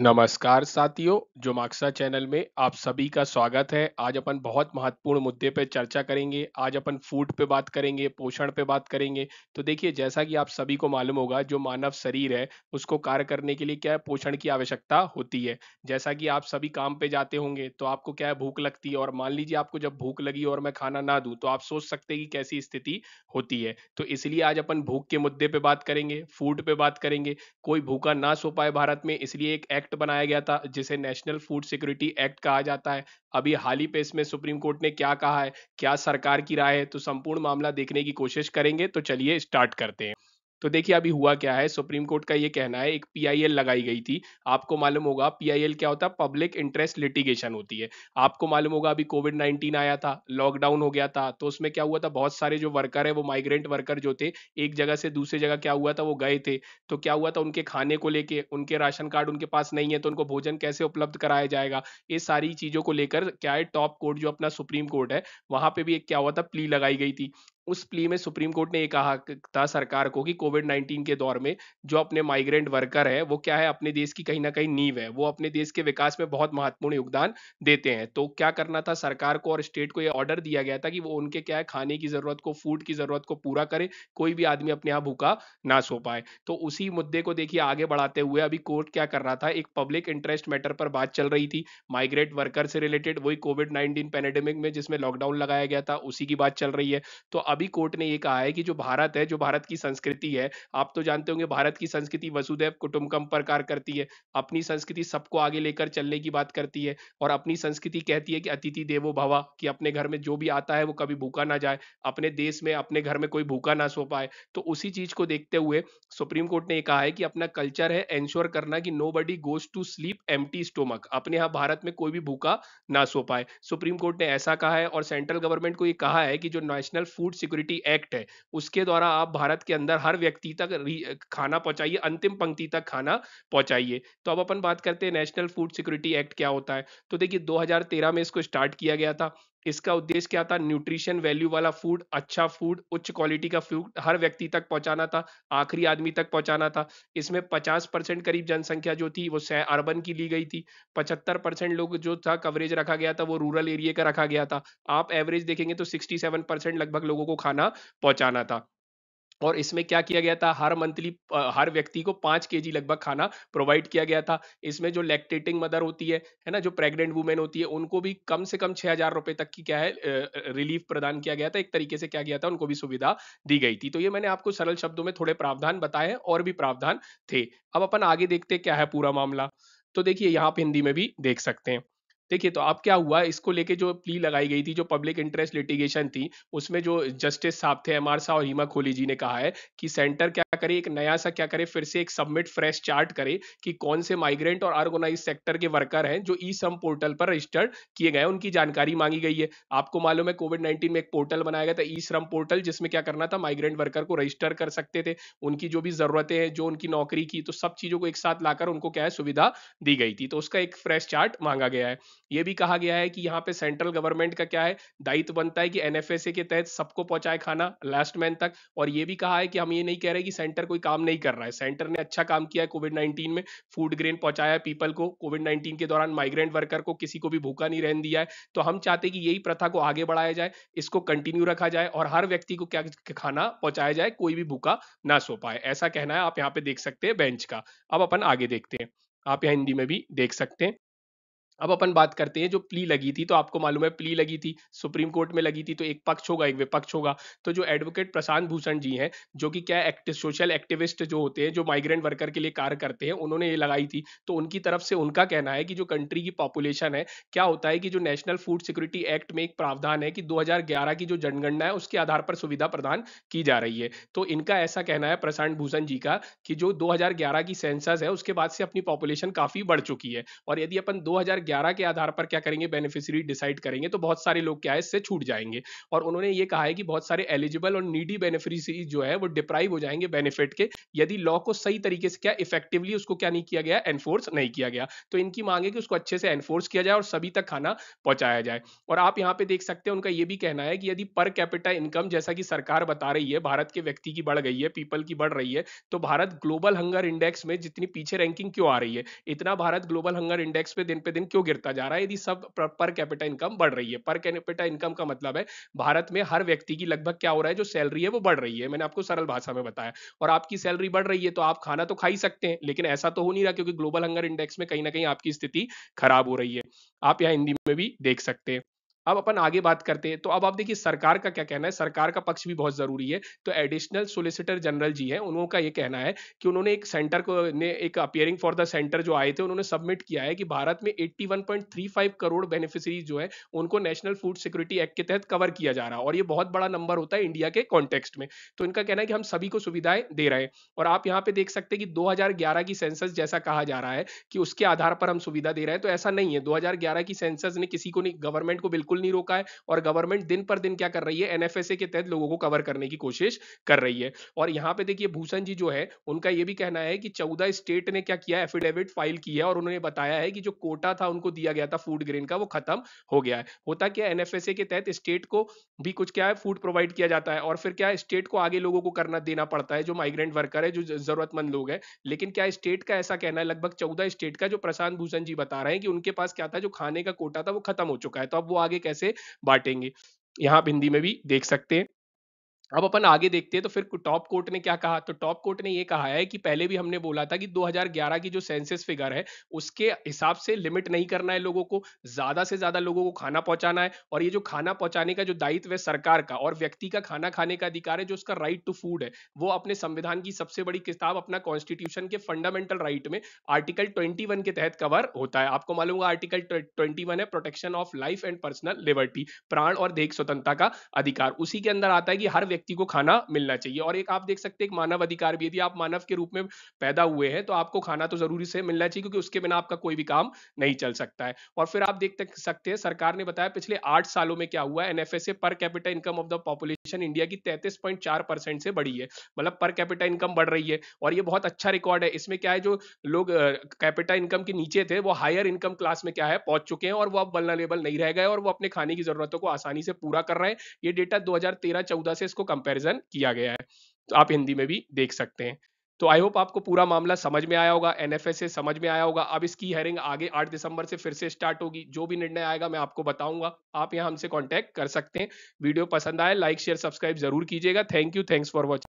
नमस्कार साथियों जो माक्सा चैनल में आप सभी का स्वागत है आज अपन बहुत महत्वपूर्ण मुद्दे पर चर्चा करेंगे आज अपन फूड पे बात करेंगे पोषण पे बात करेंगे तो देखिए जैसा कि आप सभी को मालूम होगा जो मानव शरीर है उसको कार्य करने के लिए क्या है पोषण की आवश्यकता होती है जैसा कि आप सभी काम पे जाते होंगे तो आपको क्या है भूख लगती है और मान लीजिए आपको जब भूख लगी और मैं खाना ना दूँ तो आप सोच सकते कि कैसी स्थिति होती है तो इसलिए आज अपन भूख के मुद्दे पर बात करेंगे फूड पे बात करेंगे कोई भूखा ना सो पाए भारत में इसलिए एक एक्ट बनाया गया था जिसे नेशनल फूड सिक्योरिटी एक्ट कहा जाता है अभी हाल ही पे इसमें सुप्रीम कोर्ट ने क्या कहा है क्या सरकार की राय है तो संपूर्ण मामला देखने की कोशिश करेंगे तो चलिए स्टार्ट करते हैं तो देखिए अभी हुआ क्या है सुप्रीम कोर्ट का ये कहना है एक पीआईएल लगाई गई थी आपको मालूम होगा पीआईएल क्या होता है पब्लिक इंटरेस्ट लिटिगेशन होती है आपको मालूम होगा अभी कोविड नाइन्टीन आया था लॉकडाउन हो गया था तो उसमें क्या हुआ था बहुत सारे जो वर्कर है वो माइग्रेंट वर्कर जो थे एक जगह से दूसरी जगह क्या हुआ था वो गए थे तो क्या हुआ था उनके खाने को लेके उनके राशन कार्ड उनके पास नहीं है तो उनको भोजन कैसे उपलब्ध कराया जाएगा ये सारी चीजों को लेकर क्या है टॉप कोर्ट जो अपना सुप्रीम कोर्ट है वहां पे भी एक क्या हुआ था प्ली लगाई गई थी उस प्ली में सुप्रीम कोर्ट ने ये कहा था सरकार को कि कोविड नाइन्टीन के दौर में जो अपने माइग्रेंट वर्कर है वो क्या है अपने देश की कहीं ना कहीं नींव है वो अपने देश के विकास में बहुत महत्वपूर्ण योगदान देते हैं तो क्या करना था सरकार को और स्टेट को ये ऑर्डर दिया गया था कि वो उनके क्या है खाने की जरूरत को फूड की जरूरत को पूरा करे कोई भी आदमी अपने आप भूखा ना सो पाए तो उसी मुद्दे को देखिए आगे बढ़ाते हुए अभी कोर्ट क्या कर रहा था एक पब्लिक इंटरेस्ट मैटर पर बात चल रही थी माइग्रेंट वर्कर से रिलेटेड वही कोविड नाइन्टीन पेनेडेमिक में जिसमें लॉकडाउन लगाया गया था उसी की बात चल रही है तो अभी कोर्ट ने ये कहा है कि जो भारत है जो भारत की संस्कृति है आप तो जानते होंगे भारत की संस्कृति वसुदेव कुटुम्बकम कार्य करती है अपनी संस्कृति सबको आगे लेकर चलने की बात करती है और अपनी संस्कृति कहती है कि अतिथि देवो भवा कि अपने घर में जो भी आता है वो कभी भूखा ना जाए अपने देश में अपने घर में कोई भूखा ना सो पाए तो उसी चीज को देखते हुए सुप्रीम कोर्ट ने कहा है कि अपना कल्चर है एंश्योर करना कि nobody goes to sleep एम स्टोमक अपने यहाँ भारत में कोई भी भूखा ना सो पाए सुप्रीम कोर्ट ने ऐसा कहा है और सेंट्रल गवर्नमेंट को ये कहा है कि जो नेशनल फूड सिक्योरिटी एक्ट है उसके द्वारा आप भारत के अंदर हर व्यक्ति तक खाना पहुंचाइए अंतिम पंक्ति तक खाना पहुंचाइए तो अब अपन बात करते हैं नेशनल फूड सिक्योरिटी एक्ट क्या होता है तो देखिए 2013 में इसको स्टार्ट किया गया था इसका उद्देश्य क्या था न्यूट्रिशन वैल्यू वाला फूड अच्छा फूड उच्च क्वालिटी का फूड हर व्यक्ति तक पहुंचाना था आखिरी आदमी तक पहुंचाना था इसमें 50 परसेंट करीब जनसंख्या जो थी वो अर्बन की ली गई थी 75 परसेंट लोग जो था कवरेज रखा गया था वो रूरल एरिया का रखा गया था आप एवरेज देखेंगे तो सिक्सटी परसेंट लगभग लोगों को खाना पहुंचाना था और इसमें क्या किया गया था हर मंथली हर व्यक्ति को पांच के लगभग खाना प्रोवाइड किया गया था इसमें जो लैक्टेटिंग मदर होती है है ना जो प्रेग्नेंट वुमेन होती है उनको भी कम से कम छह हजार रुपए तक की क्या है रिलीफ प्रदान किया गया था एक तरीके से क्या गया था उनको भी सुविधा दी गई थी तो ये मैंने आपको सरल शब्दों में थोड़े प्रावधान बताए हैं और भी प्रावधान थे अब अपन आगे देखते क्या है पूरा मामला तो देखिए यहाँ आप हिंदी में भी देख सकते हैं देखिए तो अब क्या हुआ इसको लेके जो प्ली लगाई गई थी जो पब्लिक इंटरेस्ट लिटिगेशन थी उसमें जो जस्टिस साहब थे एम आर शाह और हिमा खोली जी ने कहा है कि सेंटर क्या करे एक नया सा क्या करे फिर से एक सबमिट फ्रेश चार्ट करे कि कौन से माइग्रेंट और ऑर्गेनाइज सेक्टर के वर्कर हैं जो ई सम पोर्टल पर रजिस्टर्ड किए गए उनकी जानकारी मांगी गई है आपको मालूम है कोविड नाइन्टीन में एक पोर्टल बनाया गया था ई श्रम पोर्टल जिसमें क्या करना था माइग्रेंट वर्कर को रजिस्टर कर सकते थे उनकी जो भी जरूरतें हैं जो उनकी नौकरी की तो सब चीजों को एक साथ लाकर उनको क्या है सुविधा दी गई थी तो उसका एक फ्रेश चार्ट मांगा गया है ये भी कहा गया है कि यहाँ पे सेंट्रल गवर्नमेंट का क्या है दायित्व बनता है कि एनएफएसए के तहत सबको पहुंचाए खाना लास्ट मैन तक और ये भी कहा है कि हम ये नहीं कह रहे कि सेंटर कोई काम नहीं कर रहा है सेंटर ने अच्छा काम किया है कोविड नाइन्टीन में फूड ग्रेन पहुंचाया है पीपल को कोविड नाइन्टीन के दौरान माइग्रेंट वर्कर को किसी को भी भूखा नहीं रहने दिया है तो हम चाहते कि यही प्रथा को आगे बढ़ाया जाए इसको कंटिन्यू रखा जाए और हर व्यक्ति को क्या खाना पहुंचाया जाए कोई भी भूखा ना सो पाए ऐसा कहना है आप यहाँ पे देख सकते हैं बेंच का अब अपन आगे देखते हैं आप यहाँ हिंदी में भी देख सकते हैं अब अपन बात करते हैं जो प्ली लगी थी तो आपको मालूम है प्ली लगी थी सुप्रीम कोर्ट में लगी थी तो एक पक्ष होगा एक विपक्ष होगा तो जो एडवोकेट प्रशांत भूषण जी हैं जो कि क्या एक्टिव सोशल एक्टिविस्ट जो होते हैं जो माइग्रेंट वर्कर के लिए कार्य करते हैं उन्होंने ये लगाई थी तो उनकी तरफ से उनका कहना है कि जो कंट्री की पॉपुलेशन है क्या होता है कि जो नेशनल फूड सिक्योरिटी एक्ट में एक प्रावधान है कि दो की जो जनगणना है उसके आधार पर सुविधा प्रदान की जा रही है तो इनका ऐसा कहना है प्रशांत भूषण जी का कि जो दो की सेंसस है उसके बाद से अपनी पॉपुलेशन काफी बढ़ चुकी है और यदि अपन दो 2011 के आधार पर क्या करेंगे बेनिफिशियरी डिसाइड करेंगे तो बहुत सारे लोग क्या है इससे छूट जाएंगे और उन्होंने ये कहा है कि बहुत सारे एलिजिबल और नीडी बेनिफिशरी जो है वो डिप्राइव हो जाएंगे बेनिफिट के यदि लॉ को सही तरीके से क्या इफेक्टिवली उसको क्या नहीं किया गया एनफोर्स नहीं किया गया तो इनकी मांग है कि उसको अच्छे से एनफोर्स किया जाए और सभी तक खाना पहुंचाया जाए और आप यहाँ पे देख सकते हैं उनका ये भी कहना है कि यदि पर कैपिटा इनकम जैसा कि सरकार बता रही है भारत के व्यक्ति की बढ़ गई है पीपल की बढ़ रही है तो भारत ग्लोबल हंगर इंडेक्स में जितनी पीछे रैंकिंग क्यों आ रही है इतना भारत ग्लोबल हंगर इंडेक्स पे दिन पे दिन क्यों गिरता जा रहा है यदि सब पर कैपिटा इनकम बढ़ रही है पर कैपिटा इनकम का मतलब है भारत में हर व्यक्ति की लगभग क्या हो रहा है जो सैलरी है वो बढ़ रही है मैंने आपको सरल भाषा में बताया और आपकी सैलरी बढ़ रही है तो आप खाना तो खा ही सकते हैं लेकिन ऐसा तो हो नहीं रहा क्योंकि ग्लोबल हंगर इंडेक्स में कहीं ना कहीं आपकी स्थिति खराब हो रही है आप यहाँ हिंदी में भी देख सकते हैं अब अपन आगे बात करते हैं तो अब आप देखिए सरकार का क्या कहना है सरकार का पक्ष भी बहुत जरूरी है तो एडिशनल सोलिसिटर जनरल जी है उन्होंने का ये कहना है कि उन्होंने एक सेंटर को ने एक अपियरिंग फॉर द सेंटर जो आए थे उन्होंने सबमिट किया है कि भारत में 81.35 करोड़ बेनिफिशरीज जो है उनको नेशनल फूड सिक्योरिटी एक्ट के तहत कवर किया जा रहा है और ये बहुत बड़ा नंबर होता है इंडिया के कॉन्टेक्स्ट में तो इनका कहना है कि हम सभी को सुविधाएं दे रहे हैं और आप यहाँ पे देख सकते हैं कि ग्यारह की सेंसस जैसा कहा जा रहा है कि उसके आधार पर हम सुविधा दे रहे हैं तो ऐसा नहीं है ग्यारह की सेंसस ने किसी को नहीं गवर्नमेंट को बिल्कुल बिल्कुल नहीं रोका है और गवर्नमेंट दिन पर दिन क्या कर रही है एनएफएसए के तहत लोगों को कवर करने की कोशिश कर रही है और यहाँ पे देखिए भूषण जी जो है उनका ये भी कहना है कि चौदह स्टेट ने क्या किया एफिडेविट फाइल की है और उन्होंने बताया है कि जो कोटा था उनको दिया गया था फूड ग्रेन का वो खत्म हो गया है होता क्या एनएफएसए के तहत स्टेट को भी कुछ क्या है फूड प्रोवाइड किया जाता है और फिर क्या स्टेट को आगे लोगों को करना देना पड़ता है जो माइग्रेंट वर्कर है जो जरूरतमंद लोग है लेकिन क्या स्टेट का ऐसा कहना है लगभग चौदह स्टेट का जो प्रशांत भूषण जी बता रहे हैं कि उनके पास क्या था जो खाने का कोटा था वो खत्म हो चुका है तो अब वो आगे कैसे बांटेंगे यहाँ आप हिंदी में भी देख सकते हैं अब अपन आगे देखते हैं तो फिर टॉप कोर्ट ने क्या कहा तो टॉप कोर्ट ने ये कहा है कि पहले भी हमने बोला था कि 2011 की जो सेंसेस फिगर है उसके हिसाब से लिमिट नहीं करना है लोगों को ज्यादा से ज्यादा लोगों को खाना पहुंचाना है और ये जो खाना पहुंचाने का जो दायित्व है सरकार का और व्यक्ति का खाना खाने का अधिकार है जो उसका राइट टू फूड है वो अपने संविधान की सबसे बड़ी किताब अपना कॉन्स्टिट्यूशन के फंडामेंटल राइट में आर्टिकल ट्वेंटी के तहत कवर होता है आपको मालूम होगा आर्टिकल ट्वेंटी है protection of life and personal liberty प्राण और देख स्वतंत्रता का अधिकार उसी के अंदर आता है कि हर व्यक्ति व्यक्ति को खाना मिलना चाहिए और एक आप देख सकते हैं मानव अधिकार भी यदि आप मानव के रूप में पैदा हुए हैं तो आपको खाना तो जरूरी से मिलना चाहिए क्योंकि उसके बिना आपका कोई भी काम नहीं चल सकता है और फिर आप देख सकते हैं सरकार ने बताया पिछले आठ सालों में क्या हुआ है एनएफएसए पर capital income of the population India की तैतीस परसेंट से बढ़ी है मतलब पर कैपिटल इनकम बढ़ रही है और ये बहुत अच्छा रिकॉर्ड है इसमें क्या है जो लोग कैपिटल इनकम के नीचे थे वो हायर इनकम क्लास में क्या है पहुंच चुके हैं और वो अब वनरेबल नहीं रह गए और वो अपने खाने की जरूरतों को आसानी से पूरा कर रहे हैं ये डेटा दो हजार से इसको कंपैरिजन किया गया है तो आप हिंदी में भी देख सकते हैं तो आई होप आपको पूरा मामला समझ में आया होगा एन से समझ में आया होगा अब इसकी हेयरिंग आगे 8 दिसंबर से फिर से स्टार्ट होगी जो भी निर्णय आएगा मैं आपको बताऊंगा आप यहाँ हमसे कॉन्टैक्ट कर सकते हैं वीडियो पसंद आए लाइक शेयर सब्सक्राइब जरूर कीजिएगा thank you thanks for watching